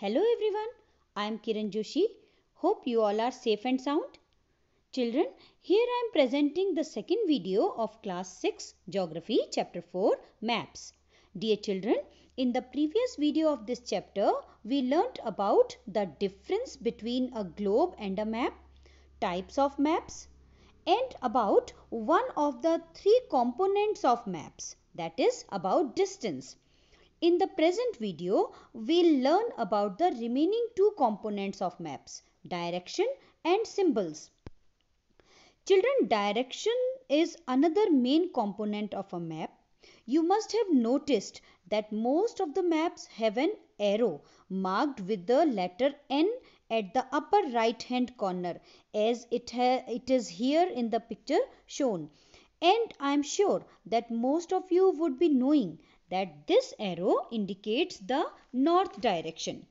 Hello everyone, I am Kiran Joshi. Hope you all are safe and sound. Children, here I am presenting the second video of class 6 Geography chapter 4 Maps. Dear children, in the previous video of this chapter, we learnt about the difference between a globe and a map, types of maps and about one of the three components of maps that is about distance. In the present video, we'll learn about the remaining two components of maps, direction and symbols. Children, direction is another main component of a map. You must have noticed that most of the maps have an arrow marked with the letter N at the upper right hand corner as it, it is here in the picture shown. And I am sure that most of you would be knowing that this arrow indicates the north direction.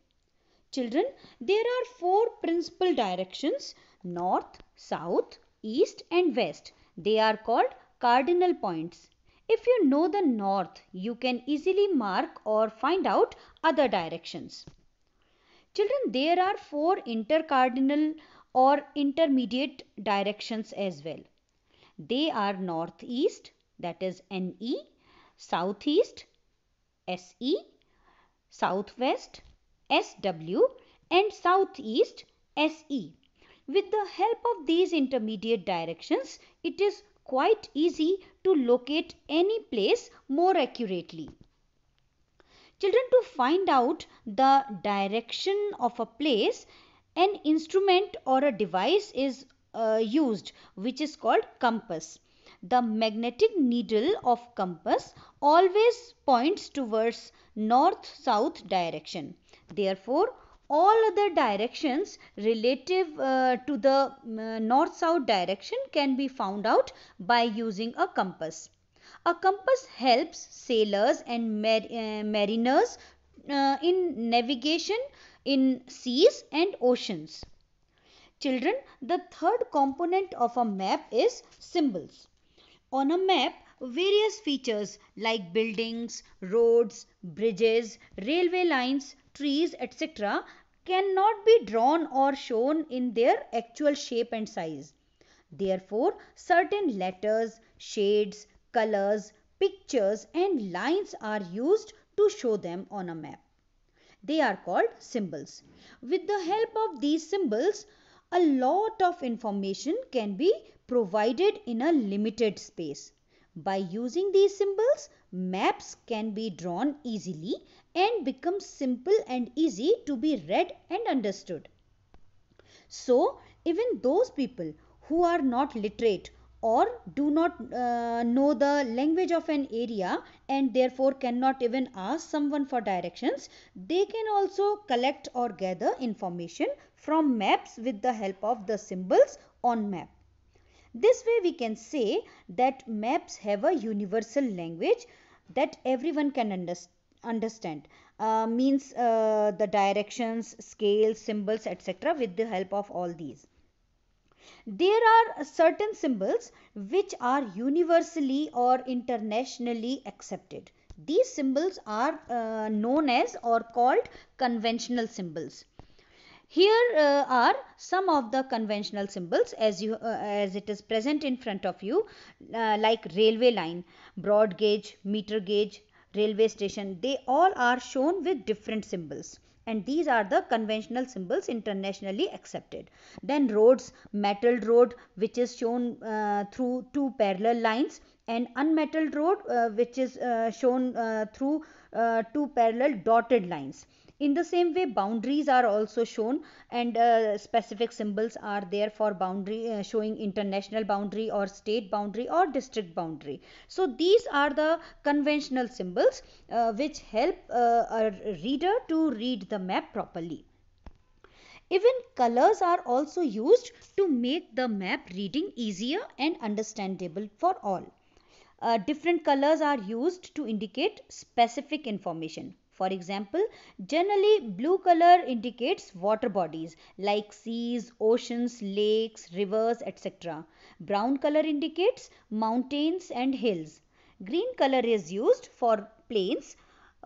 Children, there are four principal directions north, south, east and west. They are called cardinal points. If you know the north, you can easily mark or find out other directions. Children, there are four intercardinal or intermediate directions as well. They are northeast, that is NE, southeast SE, southwest SW and southeast SE. With the help of these intermediate directions, it is quite easy to locate any place more accurately. Children, to find out the direction of a place, an instrument or a device is uh, used which is called compass. The magnetic needle of compass always points towards north-south direction. Therefore, all other directions relative uh, to the uh, north-south direction can be found out by using a compass. A compass helps sailors and mar uh, mariners uh, in navigation in seas and oceans. Children, the third component of a map is symbols. On a map, various features like buildings, roads, bridges, railway lines, trees, etc. cannot be drawn or shown in their actual shape and size. Therefore, certain letters, shades, colors, pictures and lines are used to show them on a map. They are called symbols. With the help of these symbols, a lot of information can be provided in a limited space. By using these symbols, maps can be drawn easily and become simple and easy to be read and understood. So, even those people who are not literate or do not uh, know the language of an area and therefore cannot even ask someone for directions, they can also collect or gather information from maps with the help of the symbols on map. This way we can say that maps have a universal language that everyone can understand understand uh, means uh, the directions scales symbols etc with the help of all these there are certain symbols which are universally or internationally accepted these symbols are uh, known as or called conventional symbols here uh, are some of the conventional symbols as you uh, as it is present in front of you uh, like railway line, broad gauge, meter gauge, railway station. They all are shown with different symbols and these are the conventional symbols internationally accepted. Then roads, metal road which is shown uh, through two parallel lines and unmetalled road uh, which is uh, shown through two parallel dotted lines. In the same way, boundaries are also shown and uh, specific symbols are there for boundary uh, showing international boundary or state boundary or district boundary. So these are the conventional symbols uh, which help uh, a reader to read the map properly. Even colors are also used to make the map reading easier and understandable for all. Uh, different colors are used to indicate specific information. For example, generally blue color indicates water bodies like seas, oceans, lakes, rivers, etc. Brown color indicates mountains and hills. Green color is used for plains,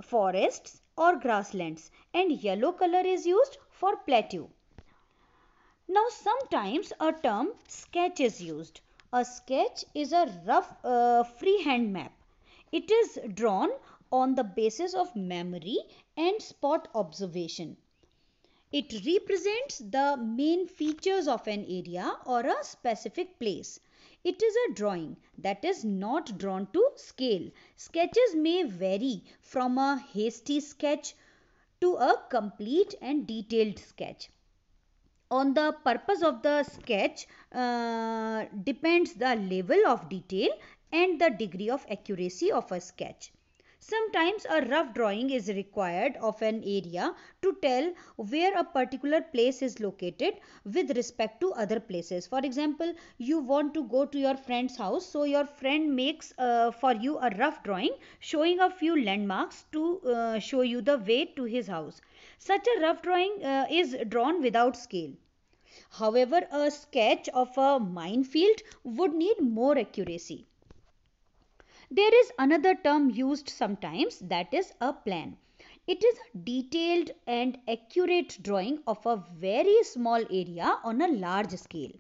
forests or grasslands and yellow color is used for plateau. Now sometimes a term sketch is used. A sketch is a rough uh, freehand map. It is drawn on the basis of memory and spot observation. It represents the main features of an area or a specific place. It is a drawing that is not drawn to scale. Sketches may vary from a hasty sketch to a complete and detailed sketch on the purpose of the sketch uh, depends the level of detail and the degree of accuracy of a sketch. Sometimes a rough drawing is required of an area to tell where a particular place is located with respect to other places. For example, you want to go to your friend's house, so your friend makes uh, for you a rough drawing showing a few landmarks to uh, show you the way to his house. Such a rough drawing uh, is drawn without scale. However, a sketch of a minefield would need more accuracy. There is another term used sometimes that is a plan. It is a detailed and accurate drawing of a very small area on a large scale.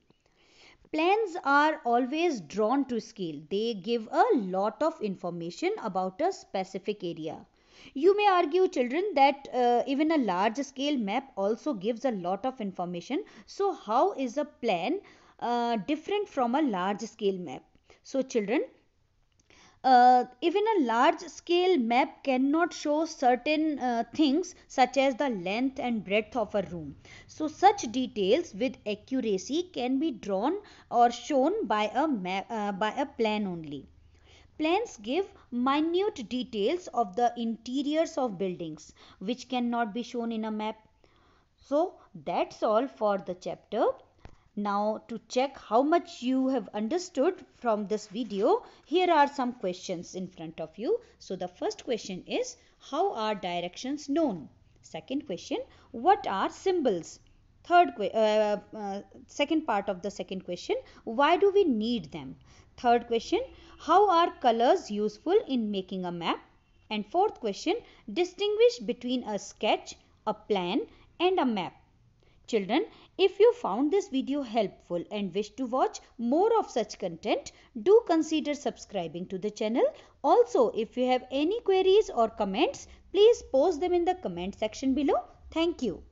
Plans are always drawn to scale. They give a lot of information about a specific area. You may argue children that uh, even a large scale map also gives a lot of information. So how is a plan uh, different from a large scale map? So children, uh, even a large scale map cannot show certain uh, things such as the length and breadth of a room. So such details with accuracy can be drawn or shown by a, map, uh, by a plan only. Plans give minute details of the interiors of buildings which cannot be shown in a map. So that's all for the chapter. Now to check how much you have understood from this video, here are some questions in front of you. So the first question is, how are directions known? Second question, what are symbols? Third, uh, uh, second part of the second question, why do we need them? Third question, how are colors useful in making a map? And fourth question, distinguish between a sketch, a plan and a map. Children, if you found this video helpful and wish to watch more of such content, do consider subscribing to the channel. Also, if you have any queries or comments, please post them in the comment section below. Thank you.